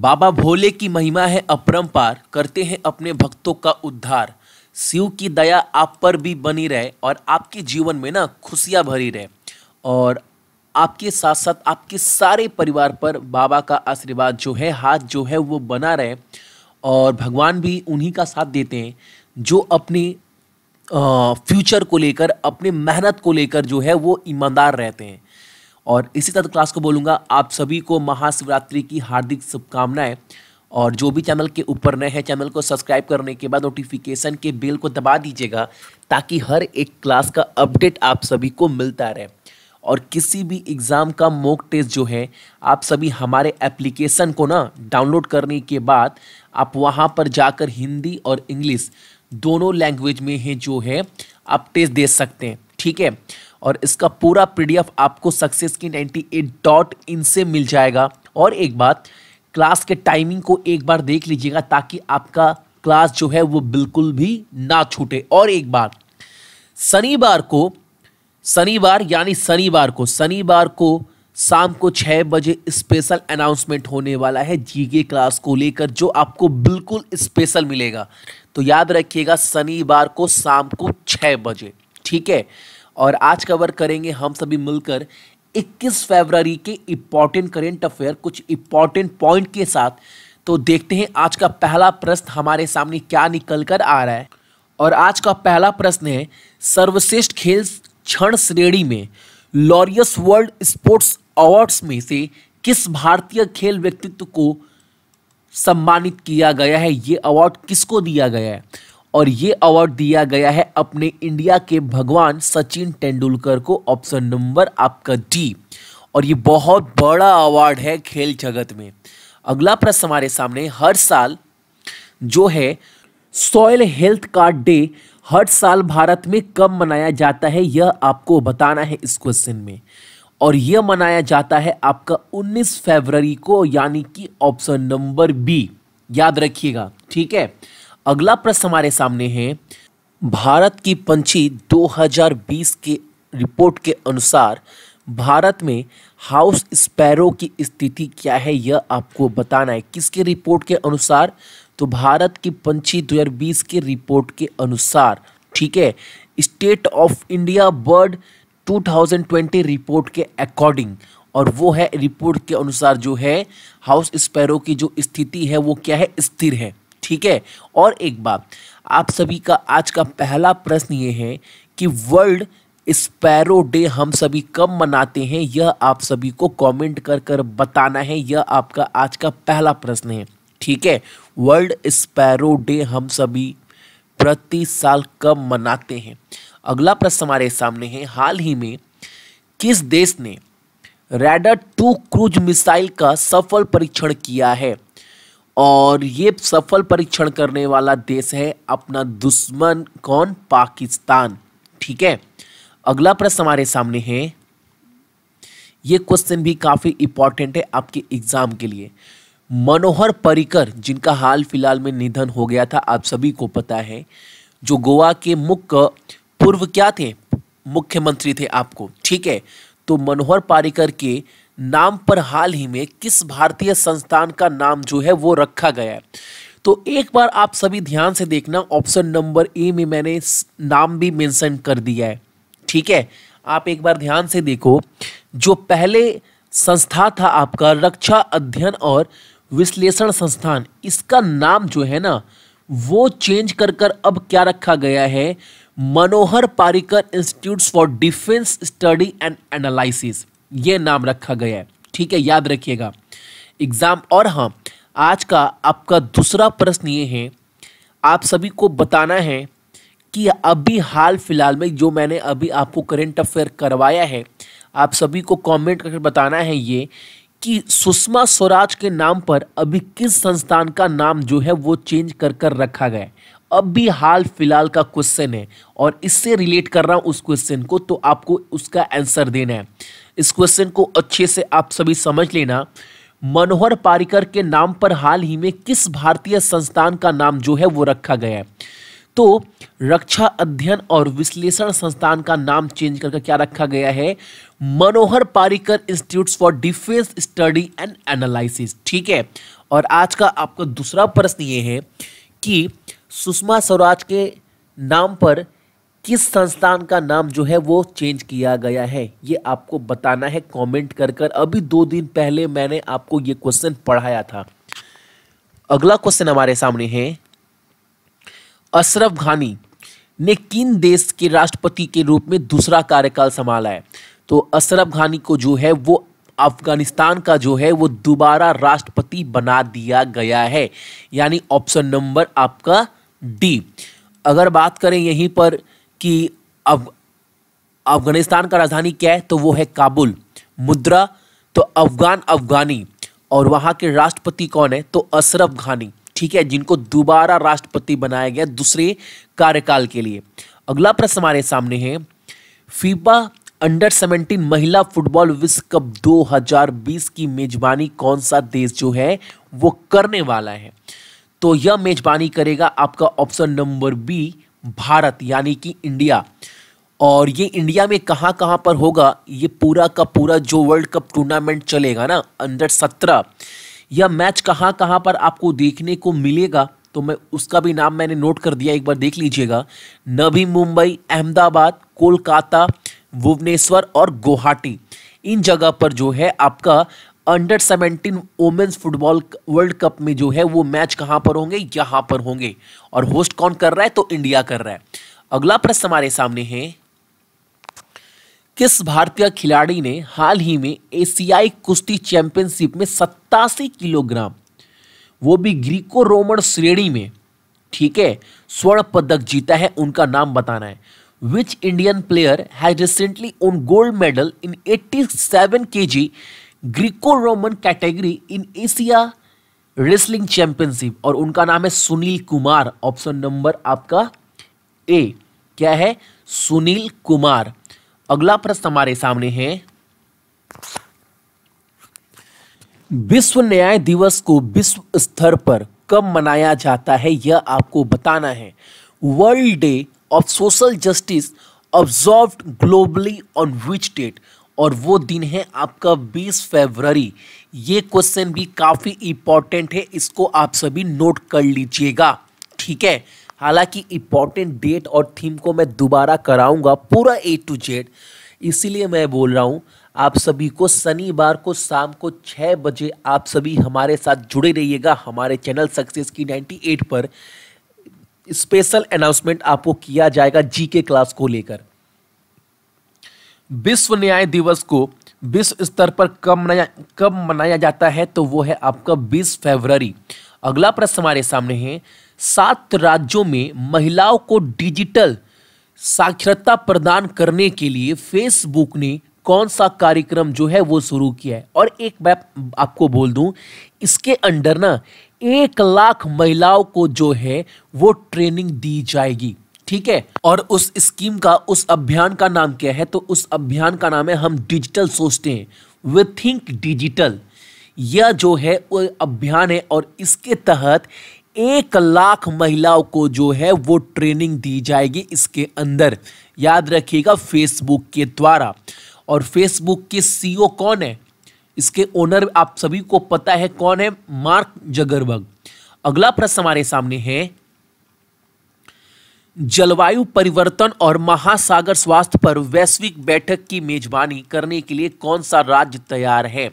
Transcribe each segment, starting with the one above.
बाबा भोले की महिमा है अपरंपार करते हैं अपने भक्तों का उद्धार शिव की दया आप पर भी बनी रहे और आपके जीवन में ना खुशियाँ भरी रहे और आपके साथ साथ आपके सारे परिवार पर बाबा का आशीर्वाद जो है हाथ जो है वो बना रहे और भगवान भी उन्हीं का साथ देते हैं जो अपने फ्यूचर को लेकर अपने मेहनत को लेकर जो है वो ईमानदार रहते हैं और इसी तरह क्लास को बोलूँगा आप सभी को महाशिवरात्रि की हार्दिक शुभकामनाएँ और जो भी चैनल के ऊपर नए हैं चैनल को सब्सक्राइब करने के बाद नोटिफिकेशन के बेल को दबा दीजिएगा ताकि हर एक क्लास का अपडेट आप सभी को मिलता रहे और किसी भी एग्ज़ाम का मॉक टेस्ट जो है आप सभी हमारे एप्लीकेशन को ना डाउनलोड करने के बाद आप वहाँ पर जाकर हिंदी और इंग्लिश दोनों लैंग्वेज में ही जो है आप टेस्ट दे सकते हैं ठीक है और इसका पूरा पी आपको सक्सेस की नाइन्टी एट डॉट इन से मिल जाएगा और एक बात क्लास के टाइमिंग को एक बार देख लीजिएगा ताकि आपका क्लास जो है वो बिल्कुल भी ना छूटे और एक बार शनिवार को शनिवार यानी शनिवार को शनिवार को शाम को छः बजे स्पेशल अनाउंसमेंट होने वाला है जीके क्लास को लेकर जो आपको बिल्कुल स्पेशल मिलेगा तो याद रखिएगा शनिवार को शाम को छः बजे ठीक है और आज कवर करेंगे हम सभी मिलकर 21 फरवरी के इम्पॉर्टेंट करेंट अफेयर कुछ इम्पॉर्टेंट पॉइंट के साथ तो देखते हैं आज का पहला प्रश्न हमारे सामने क्या निकल कर आ रहा है और आज का पहला प्रश्न है सर्वश्रेष्ठ खेल क्षण श्रेणी में लॉरियस वर्ल्ड स्पोर्ट्स अवार्ड्स में से किस भारतीय खेल व्यक्तित्व को सम्मानित किया गया है ये अवार्ड किसको दिया गया है और ये अवार्ड दिया गया है अपने इंडिया के भगवान सचिन तेंदुलकर को ऑप्शन नंबर आपका डी और ये बहुत बड़ा अवार्ड है खेल जगत में अगला प्रश्न हमारे सामने हर साल जो है सॉयल हेल्थ कार्ड डे हर साल भारत में कब मनाया जाता है यह आपको बताना है इस क्वेश्चन में और यह मनाया जाता है आपका 19 फरवरी को यानी कि ऑप्शन नंबर बी याद रखिएगा ठीक है अगला प्रश्न हमारे सामने है भारत की पंछी 2020 के रिपोर्ट के अनुसार भारत में हाउस स्पैरो की स्थिति क्या है यह आपको बताना है किसके रिपोर्ट के अनुसार तो भारत की पंछी 2020 के रिपोर्ट के अनुसार ठीक है state of India bird 2020 report के अकॉर्डिंग और वो है रिपोर्ट के अनुसार जो है हाउस स्पैरो की जो स्थिति है वो क्या है स्थिर है ठीक है और एक बात आप सभी का आज का पहला प्रश्न ये है कि वर्ल्ड स्पैरो डे हम सभी कब मनाते हैं यह आप सभी को कमेंट कर कर बताना है यह आपका आज का पहला प्रश्न है ठीक है वर्ल्ड स्पैरो डे हम सभी प्रति साल कब मनाते हैं अगला प्रश्न हमारे सामने है हाल ही में किस देश ने रेडर टू क्रूज मिसाइल का सफल परीक्षण किया है और ये सफल परीक्षण करने वाला देश है अपना दुश्मन कौन पाकिस्तान ठीक है अगला प्रश्न हमारे सामने है ये क्वेश्चन भी काफ़ी इंपॉर्टेंट है आपके एग्जाम के लिए मनोहर परिकर जिनका हाल फिलहाल में निधन हो गया था आप सभी को पता है जो गोवा के मुख्य पूर्व क्या थे मुख्यमंत्री थे आपको ठीक है तो मनोहर पारिकर के नाम पर हाल ही में किस भारतीय संस्थान का नाम जो है वो रखा गया है तो एक बार आप सभी ध्यान से देखना ऑप्शन नंबर ए में मैंने नाम भी मेंशन कर दिया है ठीक है आप एक बार ध्यान से देखो जो पहले संस्था था आपका रक्षा अध्ययन और विश्लेषण संस्थान इसका नाम जो है ना वो चेंज कर कर अब क्या रखा गया है Manohar Parrikar Institute for Defence Study and Analysis ये नाम रखा गया है ठीक है याद रखिएगा एग्ज़ाम और हाँ आज का आपका दूसरा प्रश्न ये है आप सभी को बताना है कि अभी हाल फिलहाल में जो मैंने अभी आपको करंट अफेयर करवाया है आप सभी को कमेंट करके बताना है ये कि सुषमा स्वराज के नाम पर अभी किस संस्थान का नाम जो है वो चेंज कर कर रखा गया अब भी हाल फिलहाल का क्वेश्चन है और इससे रिलेट कर रहा हूँ उस क्वेश्चन को तो आपको उसका आंसर देना है इस क्वेश्चन को अच्छे से आप सभी समझ लेना मनोहर पारिकर के नाम पर हाल ही में किस भारतीय संस्थान का नाम जो है वो रखा गया है तो रक्षा अध्ययन और विश्लेषण संस्थान का नाम चेंज करके क्या रखा गया है Manohar Parrikar Institute for Defence Study and Analysis ठीक है और आज का आपका दूसरा प्रश्न ये है कि सुषमा स्वराज के नाम पर किस संस्थान का नाम जो है वो चेंज किया गया है ये आपको बताना है कमेंट कर कर अभी दो दिन पहले मैंने आपको ये क्वेश्चन पढ़ाया था अगला क्वेश्चन हमारे सामने है अशरफ घानी ने किन देश के राष्ट्रपति के रूप में दूसरा कार्यकाल संभाला है तो अशरफ घानी को जो है वो अफगानिस्तान का जो है वो दोबारा राष्ट्रपति बना दिया गया है यानी ऑप्शन नंबर आपका डी अगर बात करें यहीं पर कि अब अफगानिस्तान का राजधानी क्या है तो वो है काबुल मुद्रा तो अफगान अफगानी और वहाँ के राष्ट्रपति कौन है तो अशरफ घानी ठीक है जिनको दोबारा राष्ट्रपति बनाया गया दूसरे कार्यकाल के लिए अगला प्रश्न हमारे सामने है फीबा अंडर सेवेंटीन महिला फुटबॉल विश्व कप 2020 की मेजबानी कौन सा देश जो है वो करने वाला है तो यह मेजबानी करेगा आपका ऑप्शन नंबर बी भारत यानी कि इंडिया और ये इंडिया में कहाँ कहाँ पर होगा ये पूरा का पूरा जो वर्ल्ड कप टूर्नामेंट चलेगा ना अंडर सत्रह यह मैच कहाँ कहाँ पर आपको देखने को मिलेगा तो मैं उसका भी नाम मैंने नोट कर दिया एक बार देख लीजिएगा नवी मुंबई अहमदाबाद कोलकाता भुवनेश्वर और गुवाहाटी इन जगह पर जो है आपका under seventeen women's football world cup में जो है वो मैच कहाँ पर होंगे यहाँ पर होंगे और होस्ट कौन कर रहा है तो इंडिया कर रहा है अगला प्रश्न हमारे सामने है किस भारतीय खिलाड़ी ने हाल ही में एशियाई कुश्ती चैंपियनशिप में सत्तासी किलोग्राम वो भी ग्रीको रोमन श्रेणी में ठीक है स्वर्ण पदक जीता है उनका नाम बताना है which Indian player has recently won gold medal in 87 seven K G Greco-Roman category in Asia wrestling championship और उनका नाम है सुनील कुमार ऑप्शन नंबर आपका ए क्या है सुनील कुमार अगला प्रश्न हमारे सामने है विश्व न्याय दिवस को विश्व स्तर पर कब मनाया जाता है यह आपको बताना है world day of social justice observe globally on which date और वो दिन है आपका 20 फरवरी ये क्वेश्चन भी काफ़ी इम्पॉर्टेंट है इसको आप सभी नोट कर लीजिएगा ठीक है हालांकि इम्पॉर्टेंट डेट और थीम को मैं दोबारा कराऊंगा पूरा ए टू जेड इसीलिए मैं बोल रहा हूँ आप सभी को शनिवार को शाम को छः बजे आप सभी हमारे साथ जुड़े रहिएगा हमारे चैनल सक्सेस की 98 पर स्पेशल अनाउंसमेंट आपको किया जाएगा जी के क्लास को लेकर विश्व न्याय दिवस को विश्व स्तर पर कब मनाया कब मनाया जाता है तो वो है आपका 20 फरवरी अगला प्रश्न हमारे सामने है सात राज्यों में महिलाओं को डिजिटल साक्षरता प्रदान करने के लिए फेसबुक ने कौन सा कार्यक्रम जो है वो शुरू किया है और एक मैं आपको बोल दूं इसके अंडर ना एक लाख महिलाओं को जो है वो ट्रेनिंग दी जाएगी ठीक है और उस स्कीम का उस अभियान का नाम क्या है तो उस अभियान का नाम है हम डिजिटल सोचते हैं वे थिंक डिजिटल यह जो है वो अभियान है और इसके तहत एक लाख महिलाओं को जो है वो ट्रेनिंग दी जाएगी इसके अंदर याद रखिएगा फेसबुक के द्वारा और फेसबुक के सीईओ e कौन है इसके ओनर आप सभी को पता है कौन है मार्क जगरबर्ग अगला प्रश्न हमारे सामने है जलवायु परिवर्तन और महासागर स्वास्थ्य पर वैश्विक बैठक की मेजबानी करने के लिए कौन सा राज्य तैयार है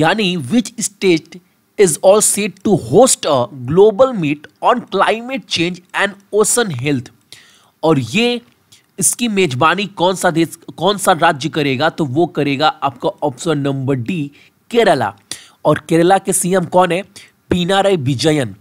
यानी which state is all set to host a global meet on climate change and ocean health और ये इसकी मेजबानी कौन सा देश कौन सा राज्य करेगा तो वो करेगा आपका ऑप्शन नंबर डी केरला और केरला के सीएम कौन है पीनाराय विजयन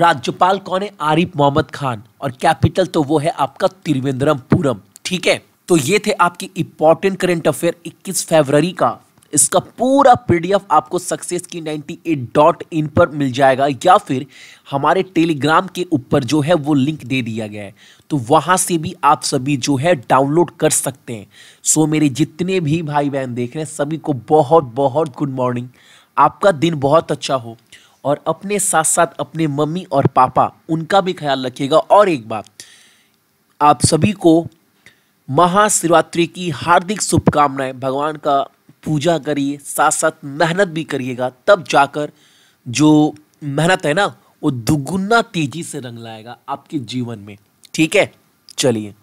राज्यपाल कौन है आरिफ मोहम्मद खान और कैपिटल तो वो है आपका त्रिवेंद्रमपुरम ठीक है तो ये थे आपकी इंपॉर्टेंट करेंट अफेयर 21 फरवरी का इसका पूरा पीडीएफ आपको सक्सेस की नाइन्टी एट डॉट इन पर मिल जाएगा या फिर हमारे टेलीग्राम के ऊपर जो है वो लिंक दे दिया गया है तो वहाँ से भी आप सभी जो है डाउनलोड कर सकते हैं सो मेरे जितने भी भाई बहन देख रहे हैं सभी को बहुत बहुत गुड मॉर्निंग आपका दिन बहुत अच्छा हो और अपने साथ साथ अपने मम्मी और पापा उनका भी ख्याल रखिएगा और एक बात आप सभी को महाशिवरात्रि की हार्दिक शुभकामनाएं भगवान का पूजा करिए साथ साथ मेहनत भी करिएगा तब जाकर जो मेहनत है ना वो दुगुना तेजी से रंग लाएगा आपके जीवन में ठीक है चलिए